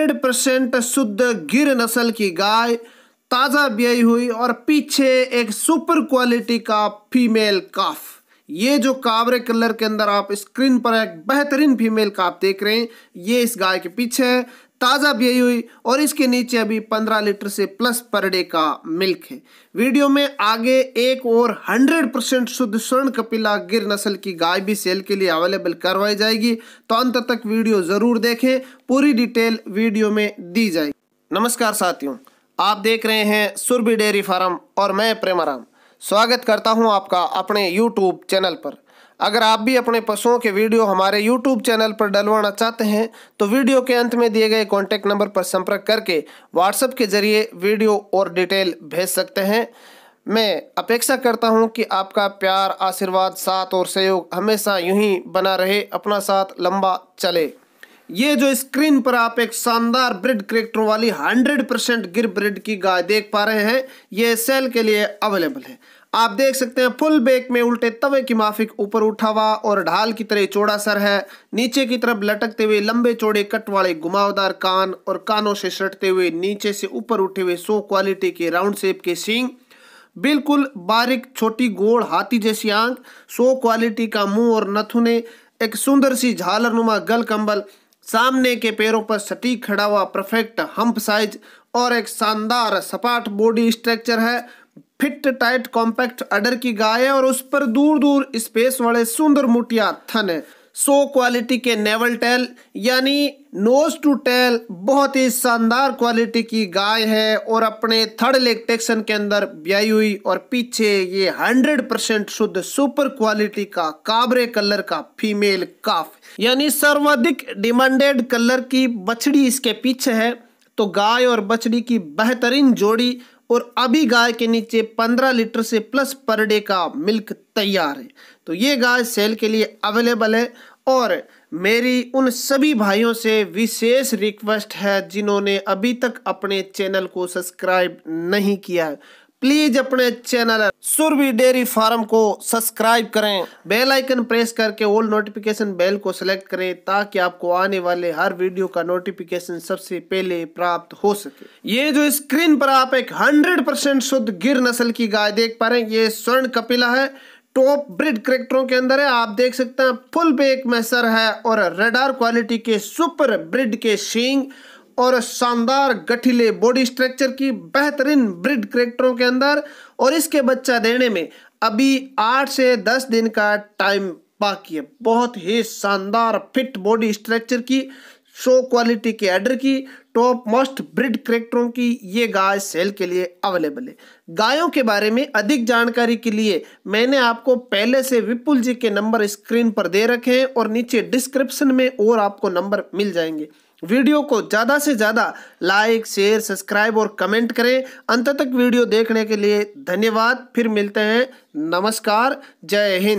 hundred percent शुद्ध गिर नस्ल की गाय ताज़ा ब्याई हुई और पीछे एक सुपर क्वालिटी का फीमेल काफ ये जो कावरे कलर के अंदर आप स्क्रीन पर एक बेहतरीन फीमेल काफ देख रहे हैं ये इस गाय के पीछे है ताज़ा व्यय हुई और इसके नीचे अभी 15 लीटर से प्लस पर डे का मिल्क है वीडियो में आगे एक और 100 परसेंट शुद्ध स्वर्ण कपिला गिर नस्ल की गाय भी सेल के लिए अवेलेबल करवाई जाएगी तो अंत तक वीडियो ज़रूर देखें पूरी डिटेल वीडियो में दी जाएगी नमस्कार साथियों आप देख रहे हैं सुरभि डेयरी फार्म और मैं प्रेमाराम स्वागत करता हूँ आपका अपने यूट्यूब चैनल पर अगर आप भी अपने पशुओं के वीडियो हमारे YouTube चैनल पर डलवाना चाहते हैं तो वीडियो के अंत में दिए गए कॉन्टैक्ट नंबर पर संपर्क करके WhatsApp के जरिए वीडियो और डिटेल भेज सकते हैं मैं अपेक्षा करता हूं कि आपका प्यार आशीर्वाद साथ और सहयोग हमेशा यूं ही बना रहे अपना साथ लंबा चले ये जो स्क्रीन पर आप एक शानदार ब्रिड करेक्टरों वाली 100% गिर ब्रिड की गाय देख पा रहे हैं ये सेल के लिए अवेलेबल है आप देख सकते हैं फुल बैक में उल्टे तवे की माफिक ऊपर उठा हुआ और ढाल की तरह चौड़ा सर है नीचे की तरफ लटकते हुए लंबे चौड़े कट वाले घुमावदार कान और कानों से सटते हुए नीचे से ऊपर उठे हुए सो क्वालिटी के राउंड शेप के सींग बिल्कुल बारीक छोटी गोड़ हाथी जैसी आंख सो क्वालिटी का मुंह और नथुने एक सुंदर सी झालर नुमा गल कंबल सामने के पैरों पर सटीक खड़ा हुआ परफेक्ट हम्प साइज और एक शानदार सपाट बॉडी स्ट्रक्चर है फिट टाइट कॉम्पैक्ट अडर की गाय है और उस पर दूर दूर स्पेस वाले सुंदर मुटिया थन है सो क्वालिटी के नेवल टेल यानी नोज टू टेल बहुत ही शानदार क्वालिटी की गाय है और अपने थर्ड लेग टेक्शन के अंदर ब्याई हुई और पीछे ये हंड्रेड परसेंट शुद्ध सुपर क्वालिटी का काबरे कलर का फीमेल काफ यानी सर्वाधिक डिमांडेड कलर की बछड़ी इसके पीछे है तो गाय और बछड़ी की बेहतरीन जोड़ी और अभी गाय के नीचे 15 लीटर से प्लस पर डे का मिल्क तैयार है तो ये गाय सेल के लिए अवेलेबल है और मेरी उन सभी भाइयों से विशेष रिक्वेस्ट है जिन्होंने अभी तक अपने चैनल को सब्सक्राइब नहीं किया है प्लीज अपने चैनल सुरभि डेयरी फार्म को सब्सक्राइब करें बेल आइकन प्रेस करके ऑल नोटिफिकेशन बेल को सिलेक्ट करें ताकि आपको आने वाले हर वीडियो का नोटिफिकेशन सबसे पहले प्राप्त हो सके ये जो स्क्रीन पर आप एक 100 परसेंट शुद्ध गिर नस्ल की गाय देख पा रहे हैं ये स्वर्ण कपिला है टॉप ब्रिड करेक्टरों के अंदर है आप देख सकते हैं फुल बेक मैसर है और रेडार क्वालिटी के सुपर ब्रिड के शींग और शानदार गठिले बॉडी स्ट्रक्चर की बेहतरीन ब्रिड करेक्टरों के अंदर और इसके बच्चा देने में अभी आठ से दस दिन का टाइम बाकी है बहुत ही शानदार फिट बॉडी स्ट्रक्चर की शो क्वालिटी के एडर की टॉप मोस्ट ब्रिड करेक्टरों की ये गाय सेल के लिए अवेलेबल है गायों के बारे में अधिक जानकारी के लिए मैंने आपको पहले से विपुल जी के नंबर स्क्रीन पर दे रखे हैं और नीचे डिस्क्रिप्शन में और आपको नंबर मिल जाएंगे वीडियो को ज़्यादा से ज़्यादा लाइक शेयर सब्सक्राइब और कमेंट करें अंत तक वीडियो देखने के लिए धन्यवाद फिर मिलते हैं नमस्कार जय हिंद